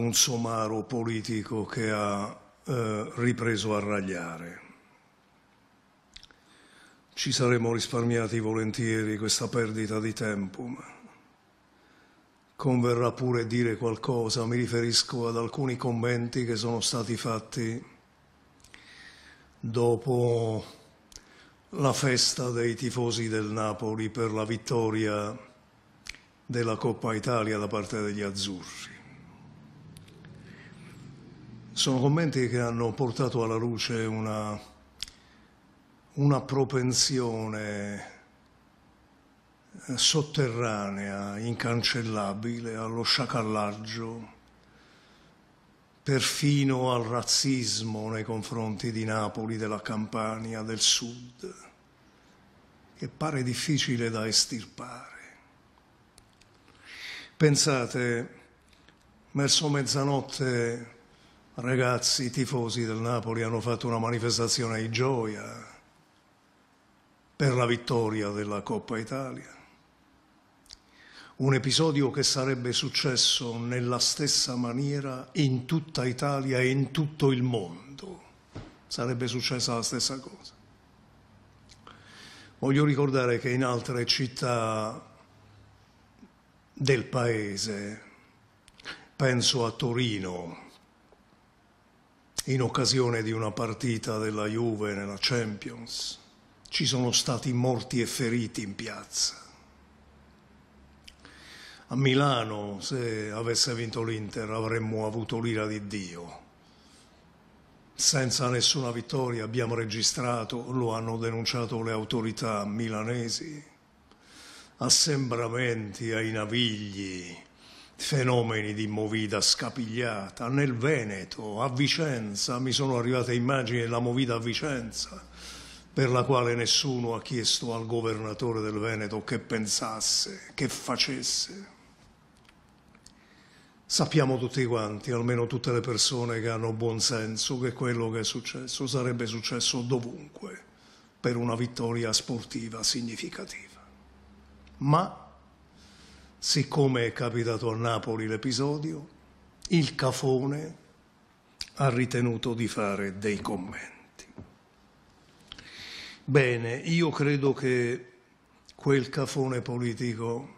un somaro politico che ha eh, ripreso a ragliare. Ci saremmo risparmiati volentieri questa perdita di tempo, ma converrà pure dire qualcosa, mi riferisco ad alcuni commenti che sono stati fatti dopo la festa dei tifosi del Napoli per la vittoria della Coppa Italia da parte degli azzurri. Sono commenti che hanno portato alla luce una, una propensione eh, sotterranea, incancellabile, allo sciacallaggio, perfino al razzismo nei confronti di Napoli, della Campania, del Sud, che pare difficile da estirpare. Pensate, verso mezzanotte ragazzi i tifosi del Napoli hanno fatto una manifestazione di gioia per la vittoria della Coppa Italia. Un episodio che sarebbe successo nella stessa maniera in tutta Italia e in tutto il mondo. Sarebbe successa la stessa cosa. Voglio ricordare che in altre città del paese, penso a Torino, in occasione di una partita della Juve nella Champions. Ci sono stati morti e feriti in piazza. A Milano, se avesse vinto l'Inter, avremmo avuto l'ira di Dio. Senza nessuna vittoria abbiamo registrato, lo hanno denunciato le autorità milanesi, assembramenti ai navigli, fenomeni di movida scapigliata nel Veneto, a Vicenza, mi sono arrivate immagini della movida a Vicenza per la quale nessuno ha chiesto al governatore del Veneto che pensasse, che facesse. Sappiamo tutti quanti, almeno tutte le persone che hanno buon senso, che quello che è successo sarebbe successo dovunque per una vittoria sportiva significativa. Ma siccome è capitato a Napoli l'episodio, il Cafone ha ritenuto di fare dei commenti. Bene, io credo che quel Cafone politico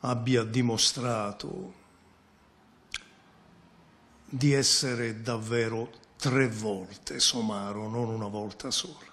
abbia dimostrato di essere davvero tre volte somaro, non una volta sola.